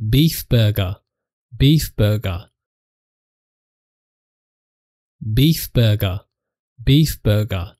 beef burger, beef burger, beef burger, beef burger.